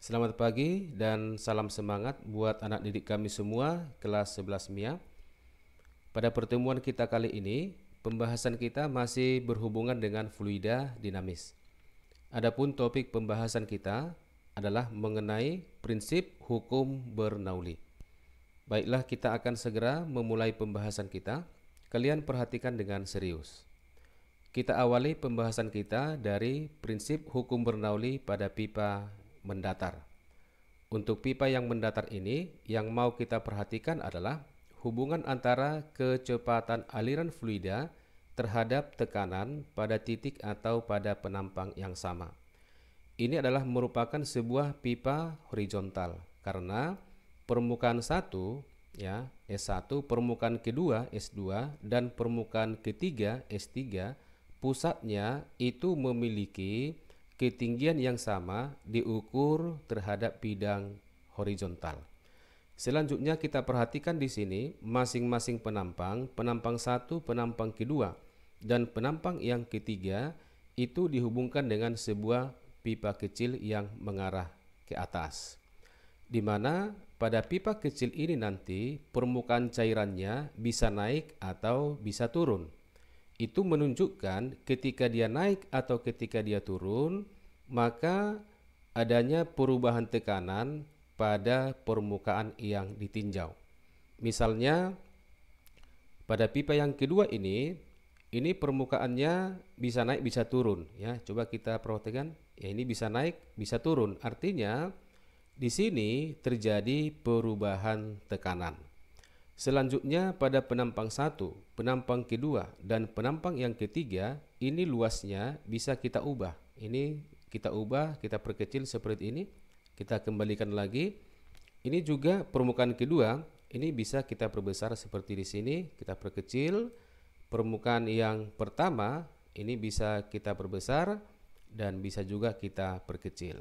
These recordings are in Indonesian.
Selamat pagi dan salam semangat buat anak didik kami semua kelas 11 MIA. Pada pertemuan kita kali ini, pembahasan kita masih berhubungan dengan fluida dinamis. Adapun topik pembahasan kita adalah mengenai prinsip hukum bernauli. Baiklah, kita akan segera memulai pembahasan kita. Kalian perhatikan dengan serius. Kita awali pembahasan kita dari prinsip hukum bernauli pada pipa mendatar. Untuk pipa yang mendatar ini, yang mau kita perhatikan adalah hubungan antara kecepatan aliran fluida terhadap tekanan pada titik atau pada penampang yang sama. Ini adalah merupakan sebuah pipa horizontal karena permukaan satu ya S1, permukaan kedua S2 dan permukaan ketiga S3 pusatnya itu memiliki ketinggian yang sama diukur terhadap bidang horizontal. Selanjutnya kita perhatikan di sini masing-masing penampang, penampang satu, penampang kedua, dan penampang yang ketiga itu dihubungkan dengan sebuah pipa kecil yang mengarah ke atas. Di mana pada pipa kecil ini nanti permukaan cairannya bisa naik atau bisa turun itu menunjukkan ketika dia naik atau ketika dia turun, maka adanya perubahan tekanan pada permukaan yang ditinjau. Misalnya, pada pipa yang kedua ini, ini permukaannya bisa naik bisa turun ya. Coba kita perhatikan, ya ini bisa naik, bisa turun. Artinya di sini terjadi perubahan tekanan. Selanjutnya pada penampang satu, penampang kedua, dan penampang yang ketiga, ini luasnya bisa kita ubah. Ini kita ubah, kita perkecil seperti ini, kita kembalikan lagi. Ini juga permukaan kedua, ini bisa kita perbesar seperti di sini, kita perkecil. Permukaan yang pertama, ini bisa kita perbesar dan bisa juga kita perkecil.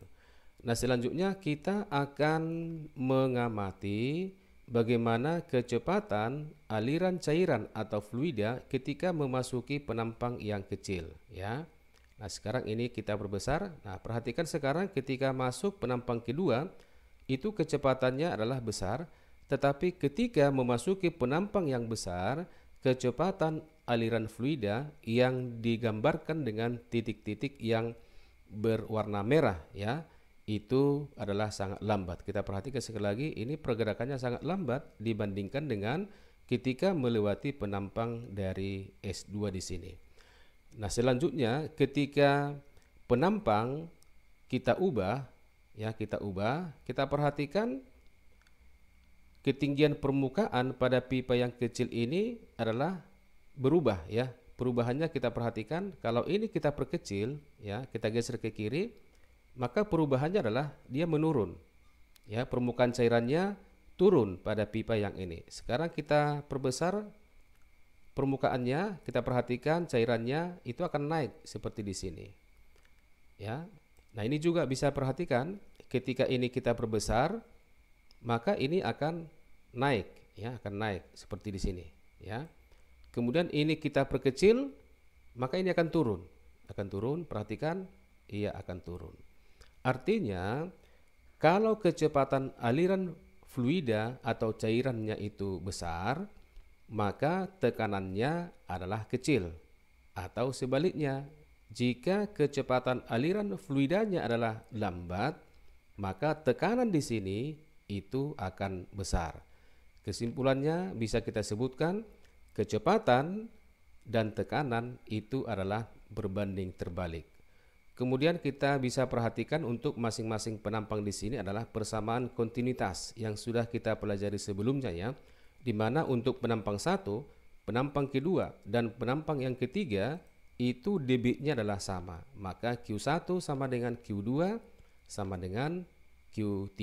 Nah, selanjutnya kita akan mengamati bagaimana kecepatan aliran cairan atau fluida ketika memasuki penampang yang kecil ya. Nah, sekarang ini kita perbesar. Nah, perhatikan sekarang ketika masuk penampang kedua itu kecepatannya adalah besar, tetapi ketika memasuki penampang yang besar, kecepatan aliran fluida yang digambarkan dengan titik-titik yang berwarna merah ya itu adalah sangat lambat. Kita perhatikan sekali lagi, ini pergerakannya sangat lambat dibandingkan dengan ketika melewati penampang dari S2 di sini. Nah, selanjutnya ketika penampang kita ubah, ya kita ubah, kita perhatikan ketinggian permukaan pada pipa yang kecil ini adalah berubah ya. Perubahannya kita perhatikan kalau ini kita perkecil ya, kita geser ke kiri, maka perubahannya adalah dia menurun. Ya, permukaan cairannya turun pada pipa yang ini. Sekarang kita perbesar permukaannya, kita perhatikan cairannya itu akan naik seperti di sini. Ya. Nah, ini juga bisa perhatikan ketika ini kita perbesar, maka ini akan naik ya, akan naik seperti di sini, ya. Kemudian ini kita perkecil, maka ini akan turun. Akan turun, perhatikan, ia akan turun. Artinya, kalau kecepatan aliran fluida atau cairannya itu besar, maka tekanannya adalah kecil. Atau sebaliknya, jika kecepatan aliran fluidanya adalah lambat, maka tekanan di sini itu akan besar. Kesimpulannya bisa kita sebutkan kecepatan dan tekanan itu adalah berbanding terbalik. Kemudian kita bisa perhatikan untuk masing-masing penampang di sini adalah persamaan kontinuitas yang sudah kita pelajari sebelumnya ya. Di mana untuk penampang satu, penampang kedua dan penampang yang ketiga itu debitnya adalah sama. Maka Q1 sama dengan Q2 sama dengan Q3.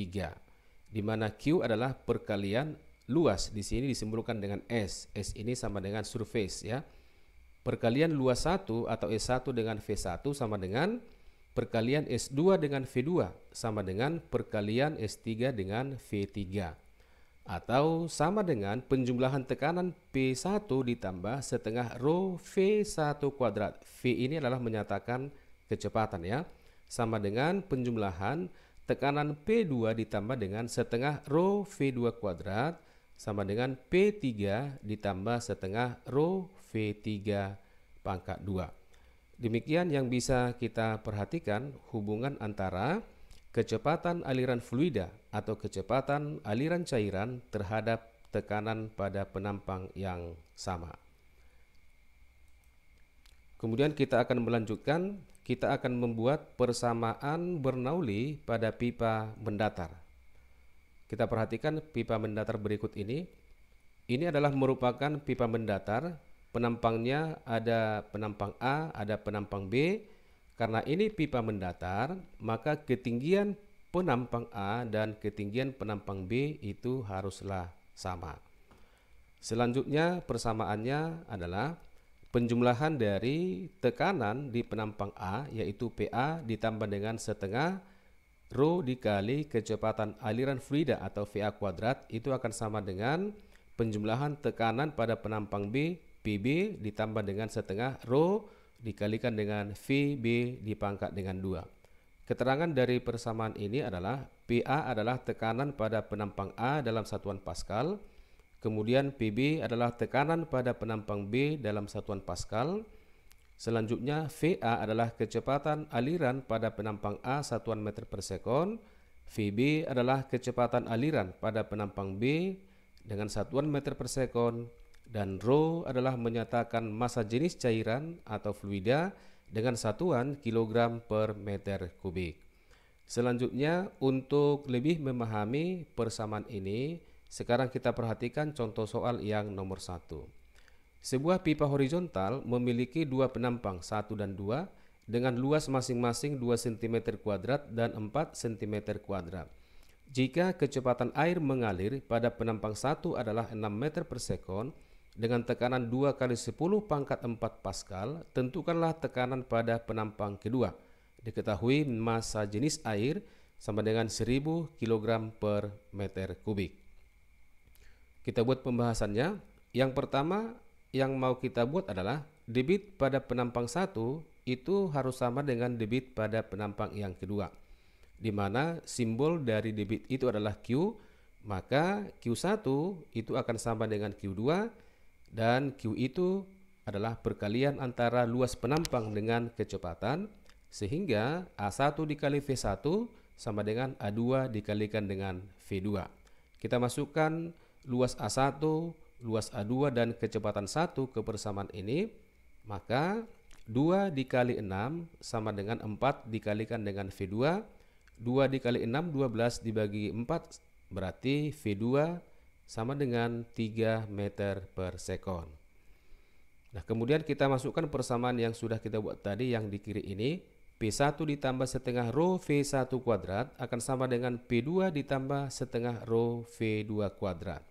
Di mana Q adalah perkalian luas. Di sini disimbolkan dengan S. S ini sama dengan surface ya. Perkalian luas 1 atau S1 dengan V1 sama dengan perkalian S2 dengan V2 sama dengan perkalian S3 dengan V3 atau sama dengan penjumlahan tekanan P1 ditambah setengah rho V1 kuadrat. V ini adalah menyatakan kecepatan ya. Sama dengan penjumlahan tekanan P2 ditambah dengan setengah rho V2 kuadrat sama dengan P3 ditambah setengah rho V3 pangkat 2. Demikian yang bisa kita perhatikan hubungan antara kecepatan aliran fluida atau kecepatan aliran cairan terhadap tekanan pada penampang yang sama. Kemudian kita akan melanjutkan, kita akan membuat persamaan Bernoulli pada pipa mendatar. Kita perhatikan pipa mendatar berikut ini. Ini adalah merupakan pipa mendatar penampangnya ada penampang A, ada penampang B. Karena ini pipa mendatar, maka ketinggian penampang A dan ketinggian penampang B itu haruslah sama. Selanjutnya persamaannya adalah penjumlahan dari tekanan di penampang A yaitu PA ditambah dengan setengah rho dikali kecepatan aliran fluida atau VA kuadrat itu akan sama dengan penjumlahan tekanan pada penampang B PB ditambah dengan setengah rho dikalikan dengan VB dipangkat dengan 2. Keterangan dari persamaan ini adalah PA adalah tekanan pada penampang A dalam satuan Pascal, kemudian PB adalah tekanan pada penampang B dalam satuan Pascal, selanjutnya VA adalah kecepatan aliran pada penampang A satuan meter per sekon, VB adalah kecepatan aliran pada penampang B dengan satuan meter per sekon, dan rho adalah menyatakan massa jenis cairan atau fluida dengan satuan kilogram per meter kubik. Selanjutnya, untuk lebih memahami persamaan ini, sekarang kita perhatikan contoh soal yang nomor satu. Sebuah pipa horizontal memiliki dua penampang, satu dan dua, dengan luas masing-masing 2 cm kuadrat dan 4 cm kuadrat. Jika kecepatan air mengalir pada penampang satu adalah 6 meter per sekon, dengan tekanan 2 kali 10 pangkat 4 Pascal, tentukanlah tekanan pada penampang kedua. Diketahui massa jenis air sama dengan 1000 kg per meter kubik. Kita buat pembahasannya. Yang pertama yang mau kita buat adalah debit pada penampang satu itu harus sama dengan debit pada penampang yang kedua. Di mana simbol dari debit itu adalah Q, maka Q1 itu akan sama dengan Q2 dan Q itu adalah perkalian antara luas penampang dengan kecepatan sehingga A1 dikali V1 sama dengan A2 dikalikan dengan V2. Kita masukkan luas A1, luas A2 dan kecepatan 1 ke persamaan ini, maka 2 dikali 6 sama dengan 4 dikalikan dengan V2. 2 dikali 6 12 dibagi 4 berarti V2 sama dengan 3 meter per sekon. Nah, kemudian kita masukkan persamaan yang sudah kita buat tadi yang di kiri ini. P1 ditambah setengah rho V1 kuadrat akan sama dengan P2 ditambah setengah rho V2 kuadrat.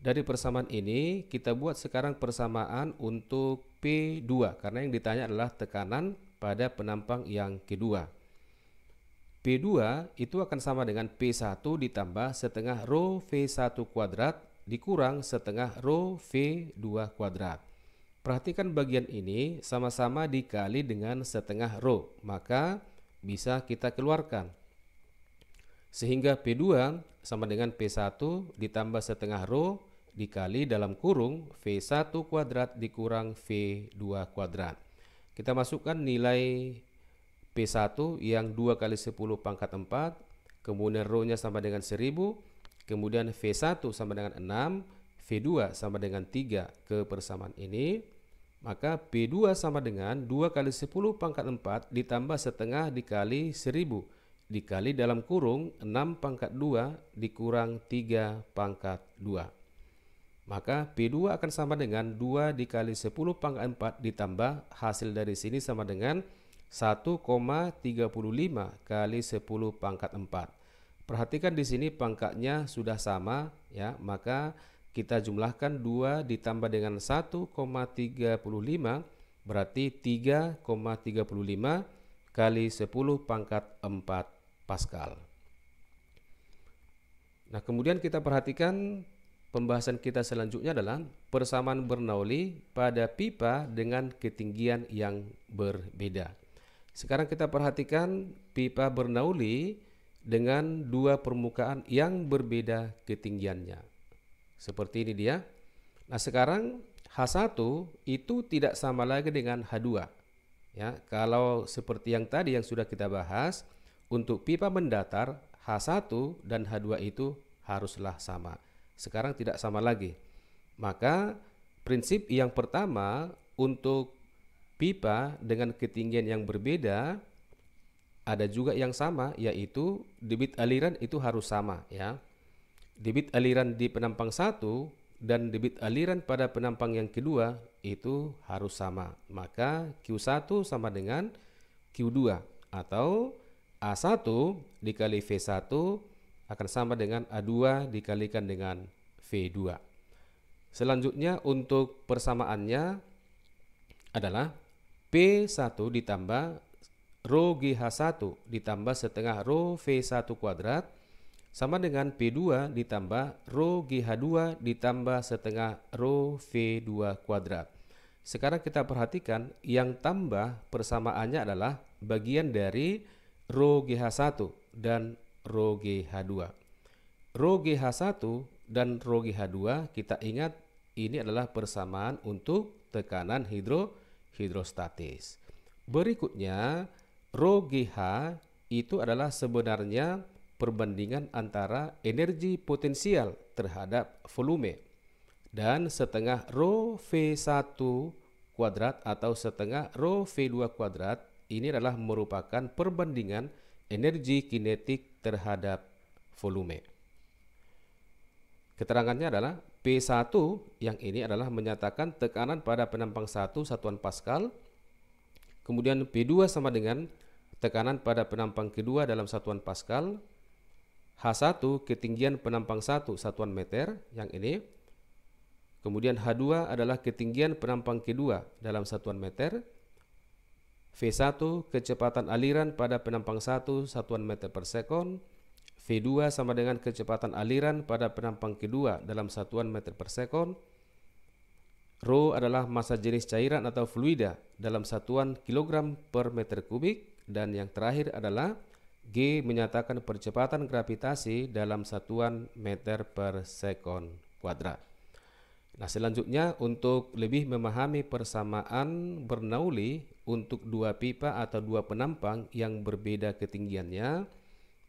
Dari persamaan ini, kita buat sekarang persamaan untuk P2 karena yang ditanya adalah tekanan pada penampang yang kedua. P2 itu akan sama dengan P1 ditambah setengah rho V1 kuadrat dikurang setengah rho V2 kuadrat. Perhatikan bagian ini sama-sama dikali dengan setengah rho, maka bisa kita keluarkan. Sehingga P2 sama dengan P1 ditambah setengah rho dikali dalam kurung V1 kuadrat dikurang V2 kuadrat. Kita masukkan nilai P1 yang 2 kali 10 pangkat 4, kemudian Rho-nya sama dengan 1000, kemudian V1 sama dengan 6, V2 sama dengan 3 ke persamaan ini, maka P2 sama dengan 2 kali 10 pangkat 4 ditambah setengah dikali 1000 dikali dalam kurung 6 pangkat 2 dikurang 3 pangkat 2. Maka P2 akan sama dengan 2 dikali 10 pangkat 4 ditambah hasil dari sini sama dengan 1,35 kali 10 pangkat 4. Perhatikan di sini pangkatnya sudah sama ya, maka kita jumlahkan 2 ditambah dengan 1,35 berarti 3,35 kali 10 pangkat 4 Pascal. Nah, kemudian kita perhatikan pembahasan kita selanjutnya adalah persamaan Bernoulli pada pipa dengan ketinggian yang berbeda. Sekarang kita perhatikan pipa bernauli dengan dua permukaan yang berbeda ketinggiannya. Seperti ini dia. Nah, sekarang H1 itu tidak sama lagi dengan H2. Ya, kalau seperti yang tadi yang sudah kita bahas, untuk pipa mendatar H1 dan H2 itu haruslah sama. Sekarang tidak sama lagi. Maka prinsip yang pertama untuk pipa dengan ketinggian yang berbeda ada juga yang sama yaitu debit aliran itu harus sama ya. Debit aliran di penampang satu dan debit aliran pada penampang yang kedua itu harus sama. Maka Q1 sama dengan Q2 atau A1 dikali V1 akan sama dengan A2 dikalikan dengan V2. Selanjutnya untuk persamaannya adalah P1 ditambah rho GH1 ditambah setengah rho V1 kuadrat sama dengan P2 ditambah rho GH2 ditambah setengah rho V2 kuadrat. Sekarang kita perhatikan yang tambah persamaannya adalah bagian dari rho GH1 dan rho GH2. Rho GH1 dan rho GH2 kita ingat ini adalah persamaan untuk tekanan hidro hidrostatis. Berikutnya, rho GH itu adalah sebenarnya perbandingan antara energi potensial terhadap volume dan setengah rho V1 kuadrat atau setengah rho V2 kuadrat ini adalah merupakan perbandingan energi kinetik terhadap volume. Keterangannya adalah P1 yang ini adalah menyatakan tekanan pada penampang 1 satuan Pascal. Kemudian P2 sama dengan tekanan pada penampang kedua dalam satuan Pascal. H1 ketinggian penampang 1 satuan meter yang ini. Kemudian H2 adalah ketinggian penampang kedua dalam satuan meter. V1 kecepatan aliran pada penampang 1 satuan meter per sekon sama dengan kecepatan aliran pada penampang kedua dalam satuan meter per sekon. Rho adalah massa jenis cairan atau fluida dalam satuan kilogram per meter kubik. Dan yang terakhir adalah G menyatakan percepatan gravitasi dalam satuan meter per sekon kuadrat. Nah selanjutnya untuk lebih memahami persamaan Bernoulli untuk dua pipa atau dua penampang yang berbeda ketinggiannya,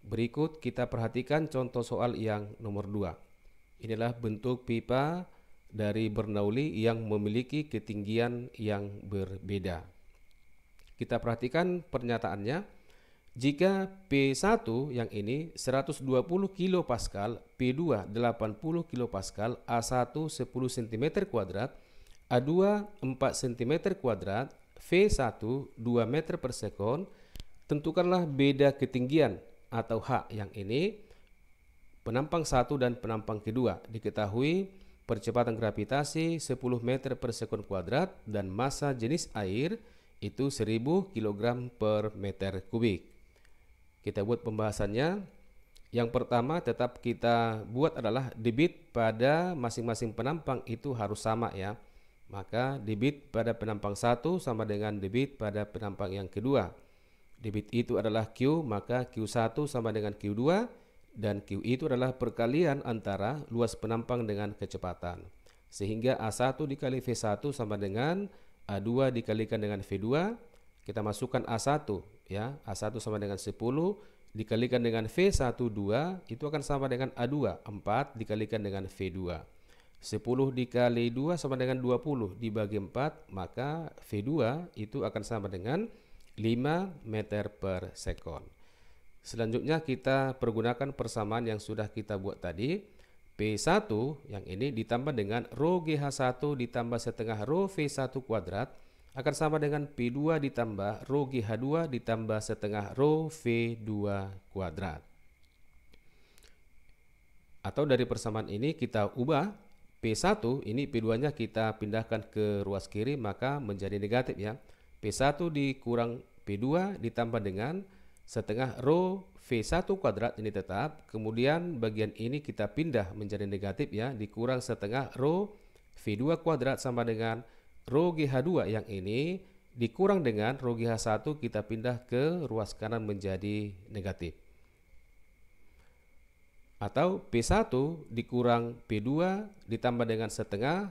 Berikut kita perhatikan contoh soal yang nomor 2. Inilah bentuk pipa dari Bernoulli yang memiliki ketinggian yang berbeda. Kita perhatikan pernyataannya. Jika P1 yang ini 120 kPa, P2 80 kPa, A1 10 cm kuadrat, A2 4 cm kuadrat, V1 2 meter per sekon, tentukanlah beda ketinggian atau H yang ini penampang satu dan penampang kedua diketahui percepatan gravitasi 10 meter per sekon kuadrat dan massa jenis air itu 1000 kg per meter kubik. Kita buat pembahasannya. Yang pertama tetap kita buat adalah debit pada masing-masing penampang itu harus sama ya. Maka debit pada penampang satu sama dengan debit pada penampang yang kedua debit I e itu adalah Q, maka Q1 sama dengan Q2 dan Q e itu adalah perkalian antara luas penampang dengan kecepatan. Sehingga A1 dikali V1 sama dengan A2 dikalikan dengan V2. Kita masukkan A1 ya, A1 sama dengan 10 dikalikan dengan V12 itu akan sama dengan A2, 4 dikalikan dengan V2. 10 dikali 2 sama dengan 20 dibagi 4 maka V2 itu akan sama dengan 5 meter per sekon. Selanjutnya kita pergunakan persamaan yang sudah kita buat tadi. P1 yang ini ditambah dengan rho GH1 ditambah setengah rho V1 kuadrat akan sama dengan P2 ditambah rho GH2 ditambah setengah rho V2 kuadrat. Atau dari persamaan ini kita ubah P1 ini P2-nya kita pindahkan ke ruas kiri maka menjadi negatif ya. P1 dikurang P2 ditambah dengan setengah rho V1 kuadrat ini tetap, kemudian bagian ini kita pindah menjadi negatif ya, dikurang setengah rho V2 kuadrat sama dengan rho GH2 yang ini, dikurang dengan rho GH1 kita pindah ke ruas kanan menjadi negatif. Atau P1 dikurang P2 ditambah dengan setengah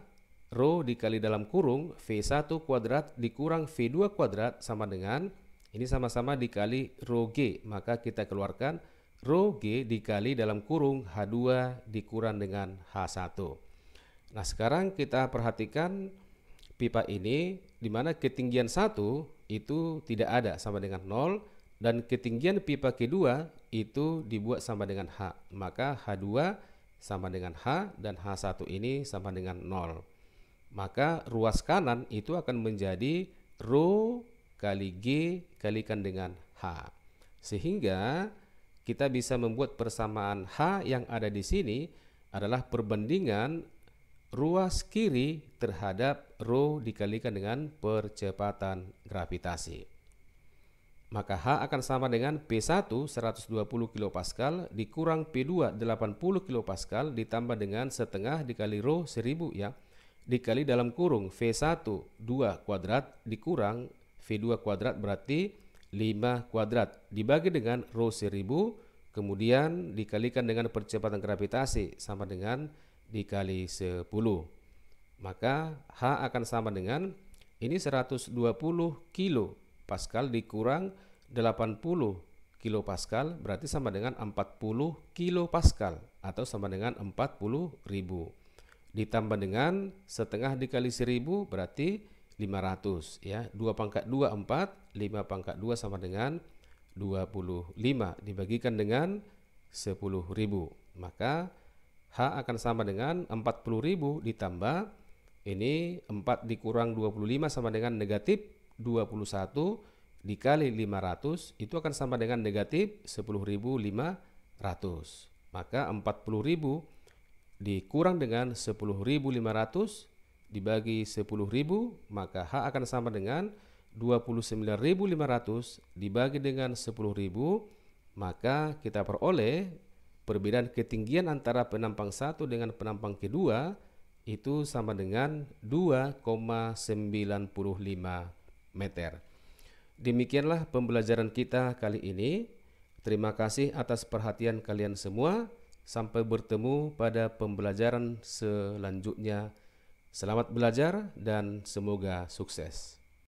Rho dikali dalam kurung V1 kuadrat dikurang V2 kuadrat sama dengan ini sama-sama dikali Rho G. Maka kita keluarkan Rho G dikali dalam kurung H2 dikurang dengan H1. Nah sekarang kita perhatikan pipa ini di mana ketinggian 1 itu tidak ada sama dengan 0 dan ketinggian pipa kedua itu dibuat sama dengan H. Maka H2 sama dengan H dan H1 ini sama dengan 0 maka ruas kanan itu akan menjadi rho kali G kalikan dengan H. Sehingga kita bisa membuat persamaan H yang ada di sini adalah perbandingan ruas kiri terhadap rho dikalikan dengan percepatan gravitasi. Maka H akan sama dengan P1 120 kPa dikurang P2 80 kPa ditambah dengan setengah dikali rho 1000 ya dikali dalam kurung V1 2 kuadrat dikurang V2 kuadrat berarti 5 kuadrat dibagi dengan rho 1000 kemudian dikalikan dengan percepatan gravitasi sama dengan dikali 10 maka H akan sama dengan ini 120 kilo Pascal dikurang 80 kilo Pascal berarti sama dengan 40 kilo Pascal atau sama dengan 40 ribu ditambah dengan setengah dikali 1000 berarti 500 ya. 2 pangkat 2 4, 5 pangkat 2 sama dengan 25 dibagikan dengan 10.000. Maka H akan sama dengan 40.000 ditambah ini 4 dikurang 25 sama dengan negatif 21 dikali 500 itu akan sama dengan negatif 10.500. Maka 40.000 dikurang dengan 10.500 dibagi 10.000 maka H akan sama dengan 29.500 dibagi dengan 10.000 maka kita peroleh perbedaan ketinggian antara penampang satu dengan penampang kedua itu sama dengan 2,95 meter. Demikianlah pembelajaran kita kali ini. Terima kasih atas perhatian kalian semua. Sampai bertemu pada pembelajaran selanjutnya. Selamat belajar dan semoga sukses.